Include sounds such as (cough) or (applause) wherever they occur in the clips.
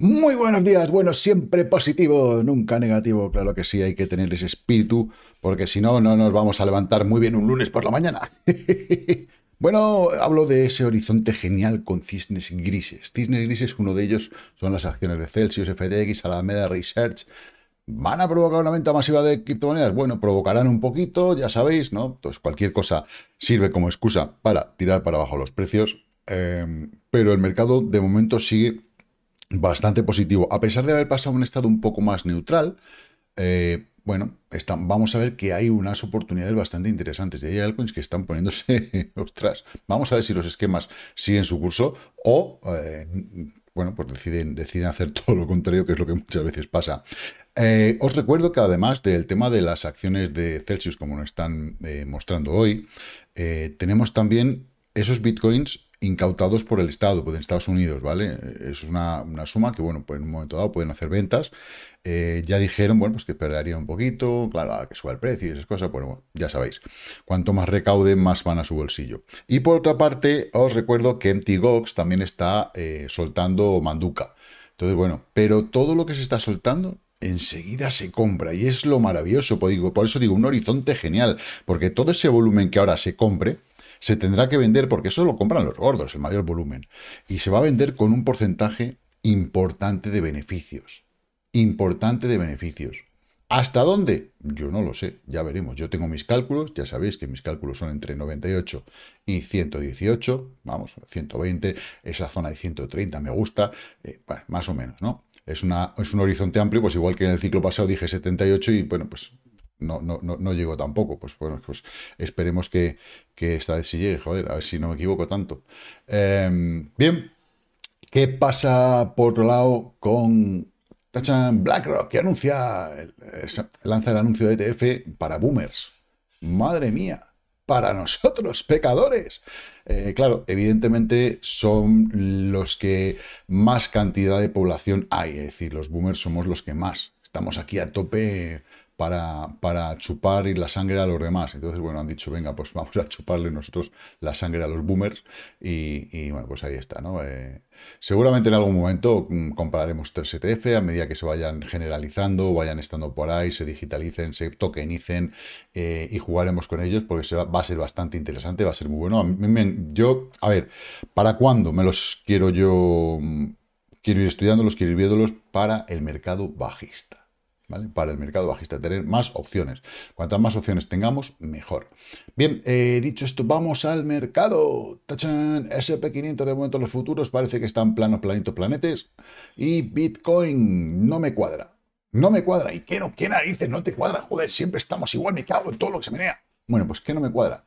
Muy buenos días, bueno, siempre positivo, nunca negativo, claro que sí, hay que tener ese espíritu, porque si no, no nos vamos a levantar muy bien un lunes por la mañana. (laughs) bueno, hablo de ese horizonte genial con cisnes grises. Cisnes grises, uno de ellos son las acciones de Celsius, FTX, Alameda Research. ¿Van a provocar una venta masiva de criptomonedas? Bueno, provocarán un poquito, ya sabéis, ¿no? Entonces pues cualquier cosa sirve como excusa para tirar para abajo los precios, eh, pero el mercado de momento sigue bastante positivo. A pesar de haber pasado un estado un poco más neutral, eh, bueno, vamos a ver que hay unas oportunidades bastante interesantes. Y hay altcoins que están poniéndose, (laughs) ostras, vamos a ver si los esquemas siguen su curso o, eh, bueno, pues deciden, deciden hacer (laughs) todo lo contrario, que es lo que muchas veces pasa. Eh, os recuerdo que además del tema de las acciones de Celsius, como nos están mostrando hoy, tenemos también esos bitcoins incautados por el Estado, por pues, Estados Unidos, ¿vale? Es una, suma que, bueno, pues en un momento dado pueden hacer ventas. Eh, ya dijeron, bueno, pues que perdería un poquito, claro, que suba el precio y esas cosas, bueno, bueno, ya sabéis. Cuanto más recauden, más van a su bolsillo. Y por otra parte, os recuerdo que Empty también está eh, soltando manduca. Entonces, bueno, pero todo lo que se está soltando enseguida se compra y es lo maravilloso, pues por eso digo un horizonte genial, porque todo ese volumen que ahora se compre, se tendrá que vender, porque eso lo compran los gordos, el mayor volumen, y se va a vender con un porcentaje importante de beneficios. Importante de beneficios. ¿Hasta dónde? Yo no lo sé, ya veremos. Yo tengo mis cálculos, ya sabéis que mis cálculos son entre 98 y 118, vamos, 120, esa zona de 130 me gusta, eh, más o menos, ¿no? Es, una, es un horizonte amplio, pues igual que en el ciclo pasado dije 78 y bueno, pues no, no, no, no llegó tampoco. Pues bueno, pues esperemos que, esta vez sí llegue, joder, a ver si no me equivoco tanto. Em, bien, ¿qué pasa por otro lado con tachan, BlackRock que anuncia, lanza el anuncio de ETF para boomers? Madre mía. Para nosotros, pecadores. Eh, claro, evidentemente son los que más cantidad de población hay, es decir, los boomers somos los que más. Estamos aquí a tope para, chupar y la sangre a los demás. Entonces, bueno, han dicho, venga, pues vamos a chuparle nosotros la sangre a los boomers y, bueno, pues ahí está, ¿no? Eh, seguramente en algún momento mm, compararemos el CTF e a medida que se vayan generalizando, vayan estando por ahí, se digitalicen, se tokenicen eh, y jugaremos con ellos porque va, a ser bastante interesante, va a ser muy bueno. yo, a ver, ¿para cuándo me los quiero yo? Mm, quiero ir estudiándolos, quiero ir viéndolos para el mercado bajista. Para el mercado bajista, tener más opciones. Cuantas más opciones tengamos, mejor. Bien, eh, dicho esto, vamos al mercado. tachan sp SP500 de momento los futuros parece que están planos, planitos, planetes. Y Bitcoin no me cuadra. No me cuadra. ¿Y qué, no, qué narices no te cuadra? Joder, siempre estamos igual, me cago en todo lo que se menea. Bueno, pues ¿qué no me cuadra?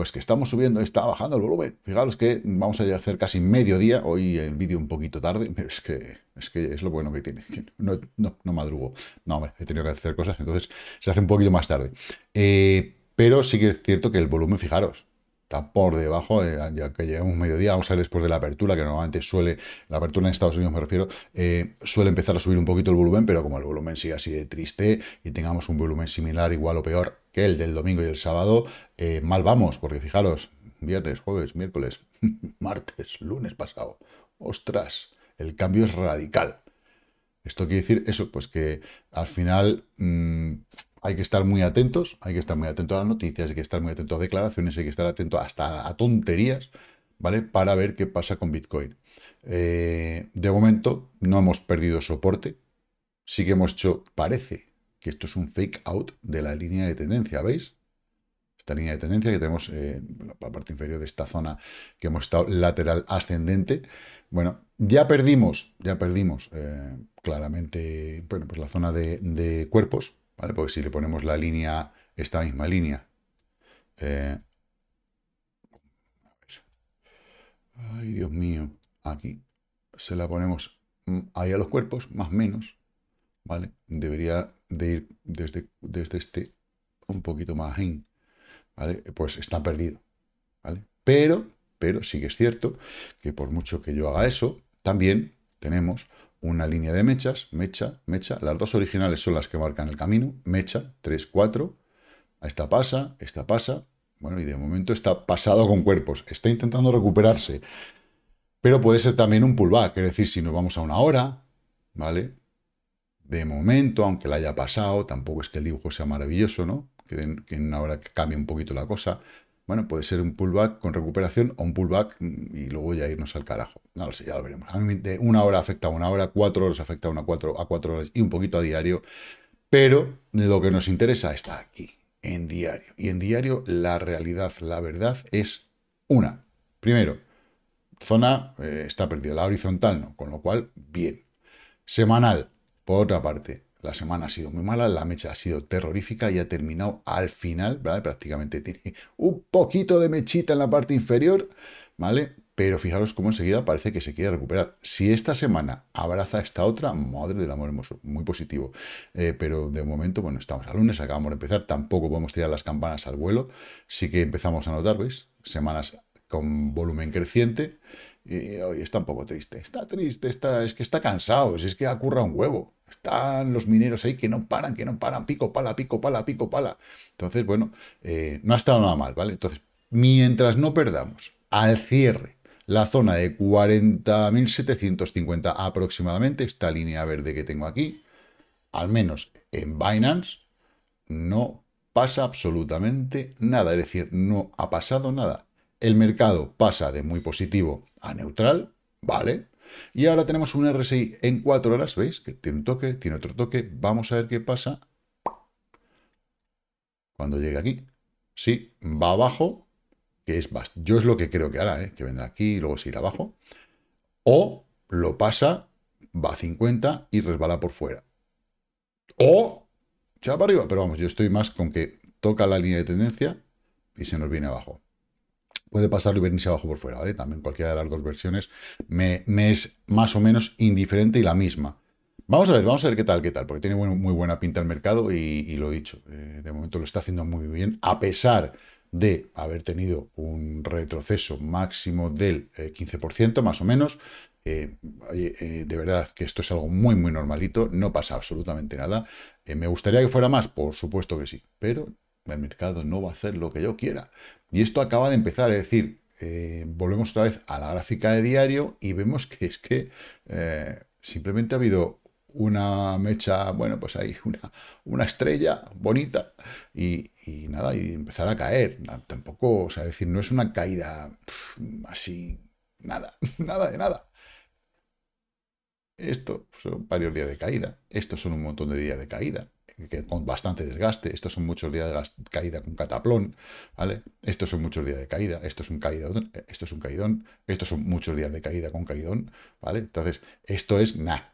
pues que estamos subiendo, está bajando el volumen. Fijaros que vamos a hacer casi mediodía, hoy el vídeo un poquito tarde, (laughs) pero es que es, que es lo bueno que tiene, no, no, madrugo, no, hombre, he tenido que hacer cosas, entonces se hace un poquito más tarde. Eh, pero sí que es cierto que el volumen, fijaros, está por debajo, eh, ya que llegamos mediodía, vamos a ver después de la apertura, que normalmente suele, la apertura en Estados Unidos me refiero, eh, suele empezar a subir un poquito el volumen, pero como el volumen sigue así de triste y tengamos un volumen similar, igual o peor que el del domingo y el sábado, eh, mal vamos, porque fijaros, viernes, jueves, miércoles, (laughs) martes, lunes pasado. Ostras, el cambio es radical. Esto quiere decir eso, pues que al final mm, hay que estar muy atentos, hay que estar muy atentos a las noticias, hay que estar muy atentos a declaraciones, hay que estar atento hasta a tonterías, ¿vale? Para ver qué pasa con Bitcoin. Eh, de momento no hemos perdido soporte, sí que hemos hecho, parece, que esto es un fake out de la línea de tendencia, ¿veis? Esta línea de tendencia que tenemos eh, en la parte inferior de esta zona que hemos estado lateral ascendente. Bueno, ya perdimos, ya perdimos eh, claramente bueno, pues la zona de, cuerpos, ¿vale? Porque si le ponemos la línea, esta misma línea, eh, Ay, Dios mío. Aquí se la ponemos mm, ahí a los cuerpos, más o menos. ¿Vale? Debería de ir desde, desde este un poquito más ¿vale? Pues está perdido, ¿vale? Pero, pero sí que es cierto que por mucho que yo haga eso, también tenemos una línea de mechas, mecha, mecha, las dos originales son las que marcan el camino, mecha, 3, 4, esta pasa, esta pasa, bueno, y de momento está pasado con cuerpos, está intentando recuperarse, pero puede ser también un pullback, es decir, si nos vamos a una hora, ¿vale? de momento, aunque la haya pasado, tampoco es que el dibujo sea maravilloso, ¿no? Que en, una hora cambie un poquito la cosa. Bueno, puede ser un pullback con recuperación o un pullback y luego ya irnos al carajo. No lo sé, ya lo veremos. A mí una hora afecta a una hora, cuatro horas afecta a, una cuatro, a cuatro horas y un poquito a diario. Pero lo que nos interesa está aquí, en diario. Y en diario la realidad, la verdad es una. Primero, zona eh, está perdida, la horizontal no, con lo cual, bien. Semanal, por otra parte, la semana ha sido muy mala, la mecha ha sido terrorífica y ha terminado al final, ¿vale? Prácticamente tiene un poquito de mechita en la parte inferior, ¿vale? Pero fijaros cómo enseguida parece que se quiere recuperar. Si esta semana abraza esta otra, madre del amor hermoso, muy positivo. Eh, pero de momento, bueno, estamos a lunes, acabamos de empezar, tampoco podemos tirar las campanas al vuelo. Sí que empezamos a notar, ¿veis? Semanas con volumen creciente y hoy está un poco triste. Está triste, está, es que está cansado, es que acurra un huevo. Están los mineros ahí que no paran, que no paran, pico, pala, pico, pala, pico, pala. Entonces, bueno, eh, no ha estado nada mal, ¿vale? Entonces, mientras no perdamos al cierre la zona de 40.750 aproximadamente, esta línea verde que tengo aquí, al menos en Binance, no pasa absolutamente nada. Es decir, no ha pasado nada el mercado pasa de muy positivo a neutral, ¿vale? Y ahora tenemos un RSI en 4 horas, ¿veis? Que tiene un toque, tiene otro toque. Vamos a ver qué pasa cuando llegue aquí. Sí, va abajo, que es yo es lo que creo que hará, ¿eh? que vendrá aquí y luego se irá abajo. O lo pasa, va a 50 y resbala por fuera. O ya para arriba, pero vamos, yo estoy más con que toca la línea de tendencia y se nos viene abajo puede pasar y venirse abajo por fuera, ¿vale? También cualquiera de las dos versiones me, es más o menos indiferente y la misma. Vamos a ver, vamos a ver qué tal, qué tal, porque tiene muy, buena pinta el mercado y, lo lo dicho, eh, de momento lo está haciendo muy bien, a pesar de haber tenido un retroceso máximo del 15%, eh, más o menos. Eh, de verdad que esto es algo muy, muy normalito, no pasa absolutamente nada. ¿Me gustaría que fuera más? Por supuesto que sí, pero el mercado no va a hacer lo que yo quiera. Y esto acaba de empezar, es decir, eh, volvemos otra vez a la gráfica de diario y vemos que es que eh, simplemente ha habido una mecha, bueno, pues hay (laughs) una, una estrella bonita y, nada, y empezar a caer. Tampoco, o sea, decir, no es una caída así, nada, (laughs) nada de nada. Esto son varios días de caída, estos son un montón de días de caída que con bastante desgaste. Estos son muchos días de caída con cataplón, ¿vale? Estos son muchos días de caída, esto es un caído esto es un caidón, estos son muchos días de caída con caidón, ¿vale? Entonces, esto es nada,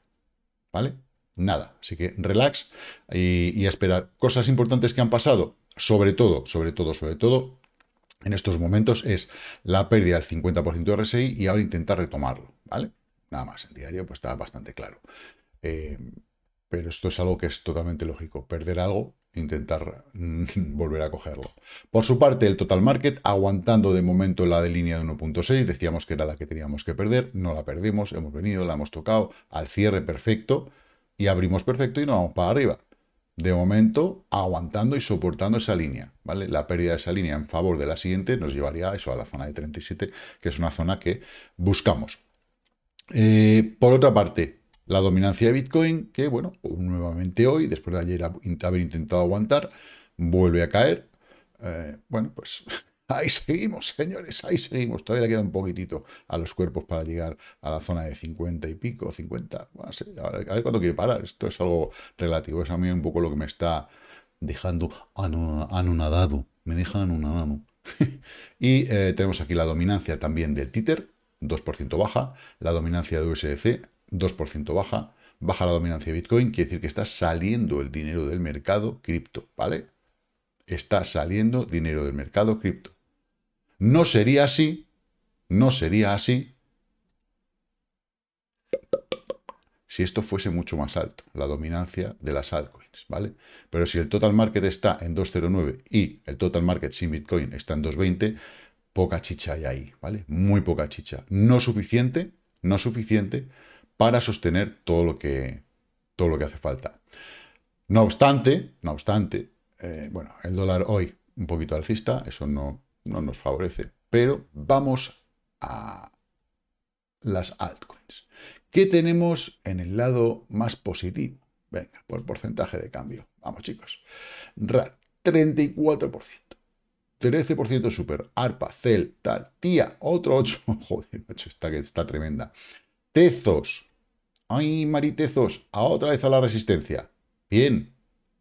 ¿vale? Nada. Así que relax y, esperar. Cosas importantes que han pasado, sobre todo, sobre todo, sobre todo, en estos momentos es la pérdida del 50% de RSI y ahora intentar retomarlo, ¿vale? Nada más, el diario pues está bastante claro. Eh, pero esto es algo que es totalmente lógico. Perder algo, intentar mm, (laughs) volver a cogerlo. Por su parte, el total market aguantando de momento la de línea de 1.6. Decíamos que era la que teníamos que perder. No la perdimos. Hemos venido, la hemos tocado al cierre perfecto. Y abrimos perfecto y nos vamos para arriba. De momento, aguantando y soportando esa línea. ¿vale? La pérdida de esa línea en favor de la siguiente nos llevaría a eso, a la zona de 37, que es una zona que buscamos. Eh, por otra parte, la dominancia de Bitcoin, que bueno, nuevamente hoy, después de ayer haber intentado aguantar, vuelve a caer. Eh, bueno, pues (laughs) ahí seguimos, señores, ahí seguimos. Todavía queda un poquitito a los cuerpos para llegar a la zona de 50 y pico, 50. a, ver, cuándo quiere parar. Esto es algo relativo. Es a mí un poco lo que me está dejando anonadado. Me deja anonadado. (laughs) y eh, tenemos aquí la dominancia también de títer, 2% baja, la dominancia de USDC, 2% baja, baja la dominancia de Bitcoin, quiere decir que está saliendo el dinero del mercado cripto, ¿vale? Está saliendo dinero del mercado cripto. No sería así, no sería así si esto fuese mucho más alto, la dominancia de las altcoins, ¿vale? Pero si el total market está en 209 y el total market sin Bitcoin está en 220, poca chicha hay ahí, ¿vale? Muy poca chicha. No suficiente, no suficiente para sostener todo lo que, todo lo que hace falta. No obstante, no obstante, eh, bueno, el dólar hoy un poquito alcista, eso no, no nos favorece, pero vamos a las altcoins. ¿Qué tenemos en el lado más positivo? Venga, por porcentaje de cambio. Vamos, chicos. 34%. 13% super. ARPA, CEL, tal. otro 8. (laughs) Joder, está, está tremenda. Tezos. Ay, Maritezos, a otra vez a la resistencia. Bien,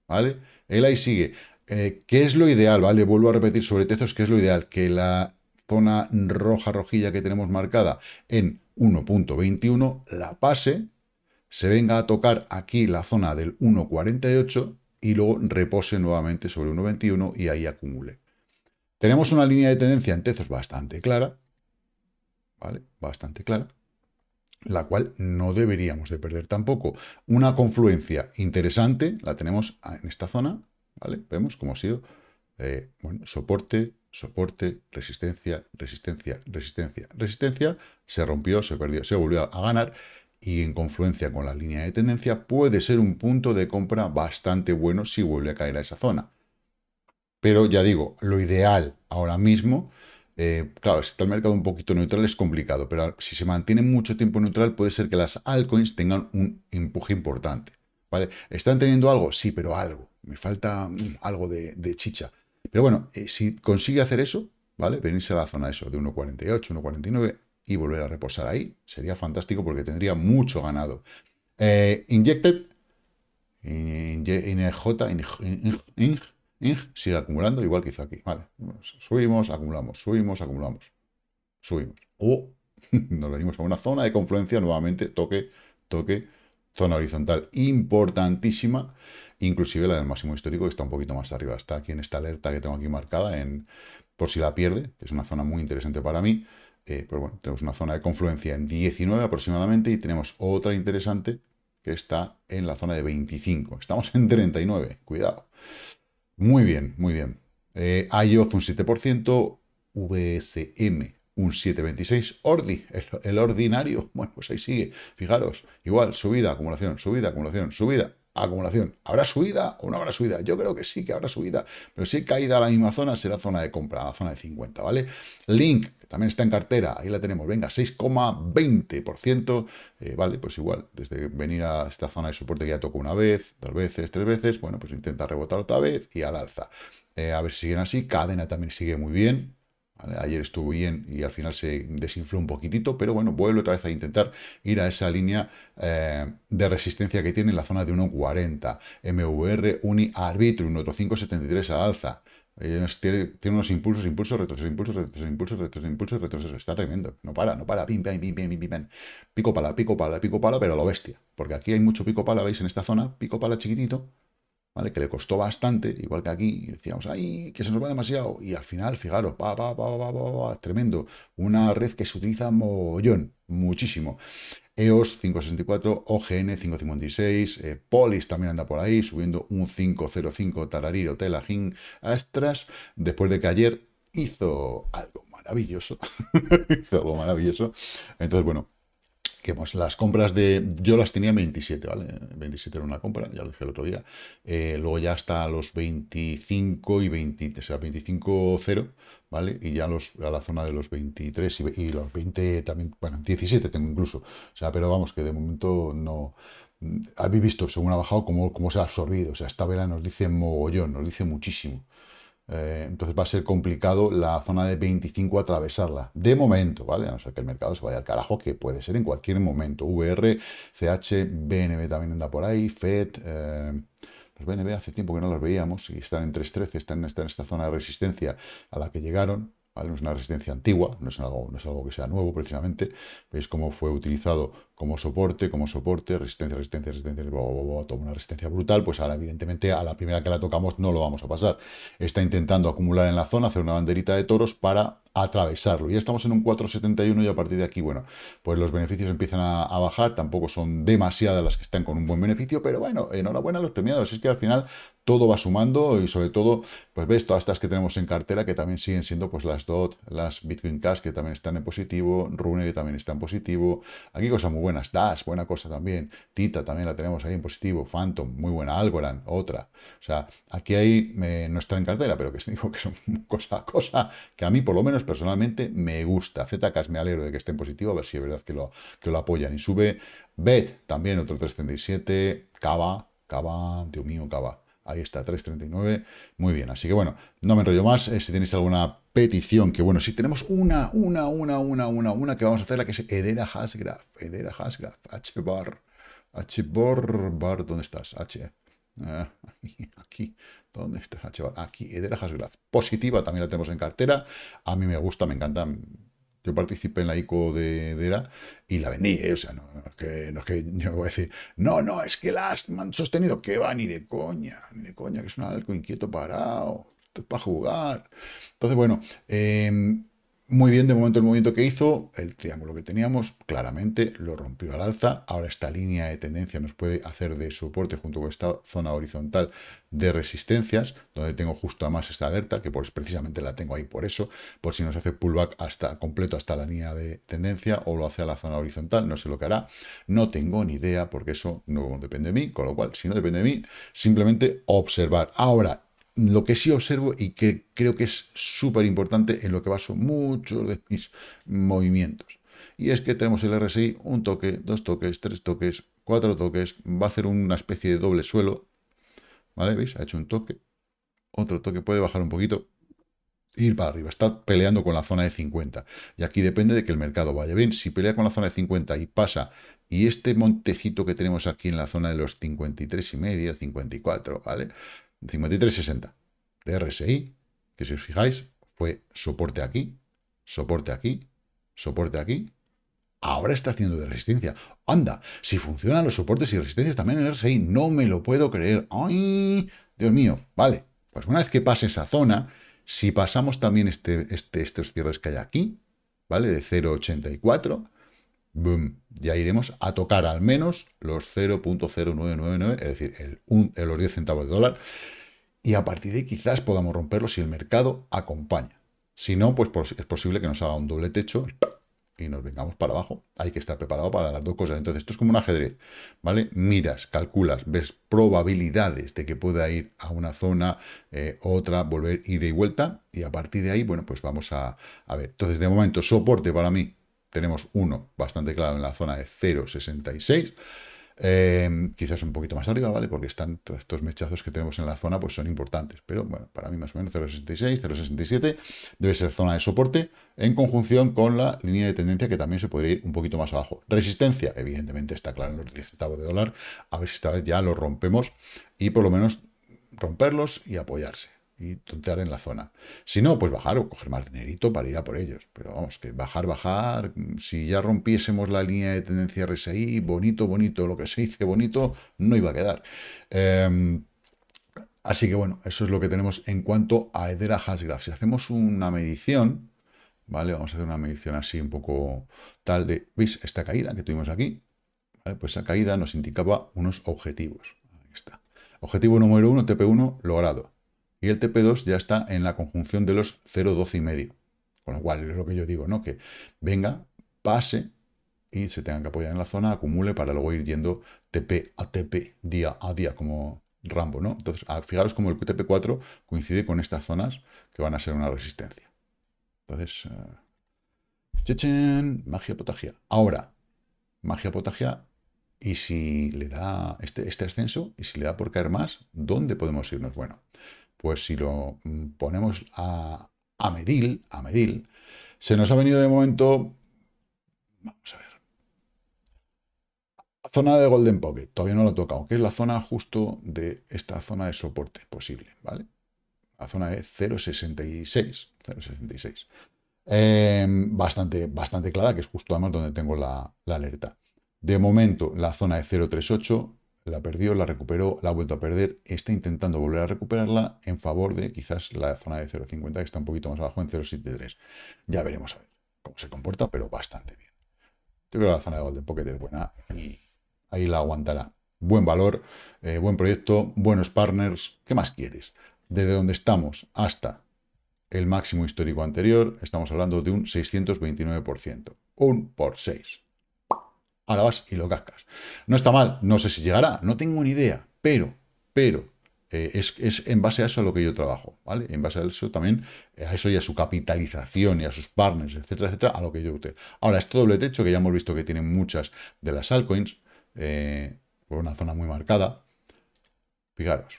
¿vale? Él ahí sigue. Eh, ¿Qué es lo ideal? ¿Vale? Vuelvo a repetir sobre Tezos, ¿qué es lo ideal? Que la zona roja rojilla que tenemos marcada en 1.21 la pase, se venga a tocar aquí la zona del 1.48 y luego repose nuevamente sobre 1.21 y ahí acumule. Tenemos una línea de tendencia en Tezos bastante clara, ¿vale? Bastante clara la cual no deberíamos de perder tampoco. Una confluencia interesante la tenemos en esta zona, ¿vale? Vemos cómo ha sido eh, bueno, soporte, soporte, resistencia, resistencia, resistencia, resistencia, se rompió, se perdió, se volvió a ganar y en confluencia con la línea de tendencia puede ser un punto de compra bastante bueno si vuelve a caer a esa zona. Pero ya digo, lo ideal ahora mismo eh, claro, si está el mercado un poquito neutral es complicado, pero si se mantiene mucho tiempo neutral puede ser que las altcoins tengan un empuje importante. ¿vale? ¿Están teniendo algo? Sí, pero algo. Me falta mm, algo de, chicha. Pero bueno, eh, si consigue hacer eso, ¿vale? Venirse a la zona de eso, de 1.48, 1.49 y volver a reposar ahí, sería fantástico porque tendría mucho ganado. Eh, injected, INJ, sigue acumulando igual que hizo aquí. Vale, subimos, acumulamos, subimos, acumulamos, subimos. O (laughs) nos venimos a una zona de confluencia nuevamente, toque, toque, zona horizontal importantísima, inclusive la del máximo histórico que está un poquito más arriba. Está aquí en esta alerta que tengo aquí marcada, en, por si la pierde, que es una zona muy interesante para mí. Eh, pero bueno, tenemos una zona de confluencia en 19 aproximadamente y tenemos otra interesante que está en la zona de 25. Estamos en 39, cuidado. Muy bien, muy bien. Eh, un 7%, VSM un 7,26. Ordi, el, el, ordinario. (laughs) Bueno, pues ahí sigue. Fijaros, igual, subida, acumulación, subida, acumulación, subida acumulación. ¿Habrá subida o no habrá subida? Yo creo que sí que habrá subida, pero si caída a la misma zona, será zona de compra, la zona de 50, ¿vale? Link, que también está en cartera, ahí la tenemos, venga, 6,20%, eh, vale, pues igual, desde venir a esta zona de soporte que ya tocó una vez, dos veces, tres veces, bueno, pues intenta rebotar otra vez y al alza. Eh, a ver si siguen así, cadena también sigue muy bien, Ayer estuvo bien y al final se desinfló un poquitito, pero bueno, vuelve otra vez a intentar ir a esa línea eh, de resistencia que tiene en la zona de 1.40. MVR, Uni, Arbitrum, otro 5.73 al alza. Eh, tiene, unos impulsos, impulsos, retrocesos, impulsos, retrocesos, impulsos, retrocesos, impulsos, retrocesos. Está tremendo. No para, no para. Pim, pim, pim, pim, pim, pim. Pico pala, pico pala, pico pala, pero a lo bestia. Porque aquí hay mucho pico pala, ¿veis? En esta zona, pico pala chiquitito ¿vale? Que le costó bastante, igual que aquí, decíamos, ¡ay, que se nos va demasiado! Y al final, fijaros, pa, pa, pa, pa, pa, tremendo. Una red que se utiliza mollón muchísimo. EOS 564, OGN 556, Polis también anda por ahí, subiendo un 505 tarariro Telajín, Astras, después de que ayer hizo algo maravilloso, (laughs) hizo algo maravilloso. Entonces, bueno, las compras de... Yo las tenía 27, ¿vale? 27 era una compra, ya lo dije el otro día. Eh, luego ya hasta los 25 y 20, o sea, 25, 0, ¿vale? Y ya los, a la zona de los 23 y, los 20 también, bueno, 17 tengo incluso. O sea, pero vamos, que de momento no mm, habéis visto, según ha bajado, cómo, cómo se ha absorbido. O sea, esta vela nos dice mogollón, nos dice muchísimo. Eh, entonces va a ser complicado la zona de 25 atravesarla. De momento, ¿vale? A no ser que el mercado se vaya al carajo, que puede ser en cualquier momento. VR, CH, BNB también anda por ahí, FED. Eh, los BNB hace tiempo que no los veíamos y están en 3.13, están, en esta zona de resistencia a la que llegaron. No es una resistencia antigua, no es, algo, no es algo que sea nuevo precisamente. Veis cómo fue utilizado como soporte, como soporte, resistencia, resistencia, resistencia, toma una resistencia brutal, pues ahora evidentemente a la primera que la tocamos no lo vamos a pasar. Está intentando acumular en la zona, hacer una banderita de toros para atravesarlo. Ya estamos en un 4,71 y a partir de aquí, bueno, pues los beneficios empiezan a, bajar, tampoco son demasiadas las que están con un buen beneficio, pero bueno, enhorabuena a los premiados, es que al final todo va sumando y sobre todo, pues ves todas estas que tenemos en cartera que también siguen siendo pues las DOT, las Bitcoin Cash que también están en positivo, Rune que también está en positivo, aquí cosa muy buenas. das, buena cosa también. Tita también la tenemos ahí en positivo. Phantom, muy buena. Algorand, otra. O sea, aquí hay, nuestra en cartera, pero que (laughs) dijo que son cosa, cosa que a mí, por lo menos personalmente, me gusta. ZK's me alegro de que esté en positivo, a ver si es verdad que lo, que lo apoyan. Y sube BET, también otro 337. Cava, Cava, Dios mío, Cava. Ahí está, 339. Muy bien. Así que bueno, no me enrollo más. Eh, si tenéis alguna petición, que bueno, si tenemos una, una, una, una, una, una que vamos a hacer, la que es Edera Hasgraf, Edera Hasgraf, H-bar, H-bar, bar, h bar dónde estás? H, ah, aquí, ¿dónde estás? H-bar, aquí, Edera Hasgraf, positiva, también la tenemos en cartera, a mí me gusta, me encanta, yo participé en la ICO de EDERA y la vendí, ¿eh? o sea, no, es que, no es que yo voy a decir, no, no, es que las han sostenido, que va, ni de coña, ni de coña, que es un algo inquieto parado para jugar. Entonces, bueno, em, muy bien de momento el movimiento que hizo, el triángulo que teníamos, claramente lo rompió al alza. Ahora esta línea de tendencia nos puede hacer de soporte junto con esta zona horizontal de resistencias, donde tengo justo a más esta alerta, que pues precisamente la tengo ahí por eso, por si nos hace pullback hasta completo hasta la línea de tendencia o lo hace a la zona horizontal, no sé lo que hará. No tengo ni idea porque eso no depende de mí, con lo cual si no depende de mí, simplemente observar. Ahora, lo que sí observo y que creo que es súper importante en lo que baso muchos de mis movimientos. Y es que tenemos el RSI, un toque, dos toques, tres toques, cuatro toques, va a hacer una especie de doble suelo. ¿Vale? ¿Veis? Ha hecho un toque, otro toque, puede bajar un poquito, ir para arriba. Está peleando con la zona de 50. Y aquí depende de que el mercado vaya bien. Si pelea con la zona de 50 y pasa, y este montecito que tenemos aquí en la zona de los 53 y media, 54, ¿vale? 53.60 de RSI, que si os fijáis, fue soporte aquí, soporte aquí, soporte aquí. Ahora está haciendo de resistencia. Anda, si funcionan los soportes y resistencias también en RSI, no me lo puedo creer. ¡Ay! Dios mío, vale. Pues una vez que pase esa zona, si pasamos también este, este estos cierres que hay aquí, ¿vale? De 0,84, ya iremos a tocar al menos los 0.0999, es decir, el los 10 centavos de dólar, y a partir de ahí quizás podamos romperlo si el mercado acompaña. Si no, pues es posible que nos haga un doble techo y nos vengamos para abajo. Hay que estar preparado para las dos cosas. Entonces, esto es como un ajedrez, ¿vale? Miras, calculas, ves probabilidades de que pueda ir a una zona, eh, otra, volver ida y vuelta. Y a partir de ahí, bueno, pues vamos a, a ver. Entonces, de momento, soporte para mí, tenemos uno bastante claro en la zona de 0,66. Eh, quizás un poquito más arriba, ¿vale? Porque están todos estos mechazos que tenemos en la zona, pues son importantes. Pero bueno, para mí más o menos 0.66, 0.67 debe ser zona de soporte en conjunción con la línea de tendencia que también se podría ir un poquito más abajo. Resistencia, evidentemente está claro en los 10 centavos de dólar. A ver si esta vez ya lo rompemos y por lo menos romperlos y apoyarse y tontear en la zona. Si no, pues bajar o coger más dinerito para ir a por ellos. Pero vamos, que bajar, bajar, si ya rompiésemos la línea de tendencia RSI, bonito, bonito, lo que se dice bonito, no iba a quedar. Em, así que bueno, eso es lo que tenemos en cuanto a Edera Hasgraph. Si hacemos una medición, ¿vale? Vamos a hacer una medición así un poco tal de, ¿veis? Esta caída que tuvimos aquí, pues esa caída nos indicaba unos objetivos. Ahí está. Objetivo número uno, TP1, logrado y el TP2 ya está en la conjunción de los 0,12 y medio. Con lo cual es lo que yo digo, ¿no? Que venga, pase y se tengan que apoyar en la zona, acumule para luego ir yendo TP a TP, día a día, como Rambo, ¿no? Entonces, fijaros como el TP4 coincide con estas zonas que van a ser una resistencia. Entonces, eh, chechen, magia potagia. Ahora, magia potagia, y si le da este, este ascenso, y si le da por caer más, ¿dónde podemos irnos? Bueno, pues si lo mm, ponemos a, a a medir, se nos ha venido de momento, vamos a ver, zona de Golden Pocket, todavía no lo he tocado, que es la zona justo de esta zona de soporte posible, ¿vale? La zona de 0.66, 0.66. Em, bastante, bastante clara, que es justo además donde tengo la, la alerta. De momento, la zona de 0.38 la perdió, la recuperó, la ha vuelto a perder, está intentando volver a recuperarla en favor de quizás la zona de 0,50 que está un poquito más abajo en 0,73. Ya veremos a ver cómo se comporta, pero bastante bien. Yo creo que la zona de Golden Pocket es buena y ahí la aguantará. Buen valor, eh, buen proyecto, buenos partners. ¿Qué más quieres? Desde donde estamos hasta el máximo histórico anterior, estamos hablando de un 629%, un por 6. Ahora vas y lo cascas. No está mal, no sé si llegará, no tengo ni idea, pero, pero, eh, es, en base a eso a lo que yo trabajo, ¿vale? En base a eso también, eh, a eso y a su capitalización y a sus partners, etcétera, etcétera, a lo que yo usted. Ahora, este doble techo, que ya hemos visto que tienen muchas de las altcoins, eh, por una zona muy marcada, fijaros,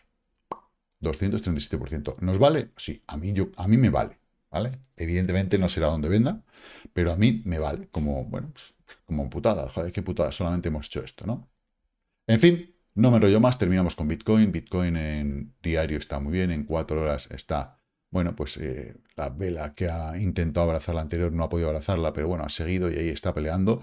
237%. ¿Nos vale? Sí, a mí, yo, a mí me vale, ¿vale? Evidentemente no será donde venda, pero a mí me vale, como, bueno, pues, como putada, joder, qué putada, solamente hemos hecho esto, ¿no? En fin, no me enrollo más, terminamos con Bitcoin. Bitcoin en diario está muy bien, en cuatro horas está, bueno, pues eh, la vela que ha intentado abrazar la anterior no ha podido abrazarla, pero bueno, ha seguido y ahí está peleando.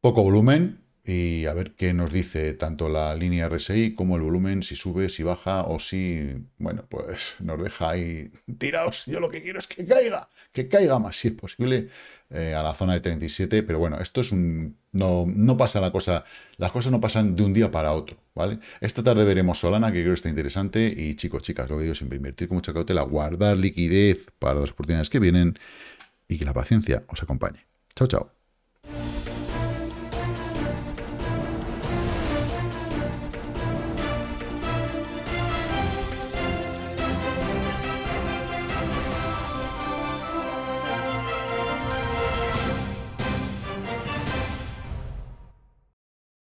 Poco volumen, y a ver qué nos dice tanto la línea RSI como el volumen, si sube, si baja o si, bueno, pues nos deja ahí tirados. Yo lo que quiero es que caiga, que caiga más si es posible eh, a la zona de 37, pero bueno, esto es un... No, no pasa la cosa, las cosas no pasan de un día para otro, ¿vale? Esta tarde veremos Solana, que creo que está interesante, y chicos, chicas, lo que digo siempre, invertir con mucha cautela, guardar liquidez para las oportunidades que vienen y que la paciencia os acompañe. Chao, chao.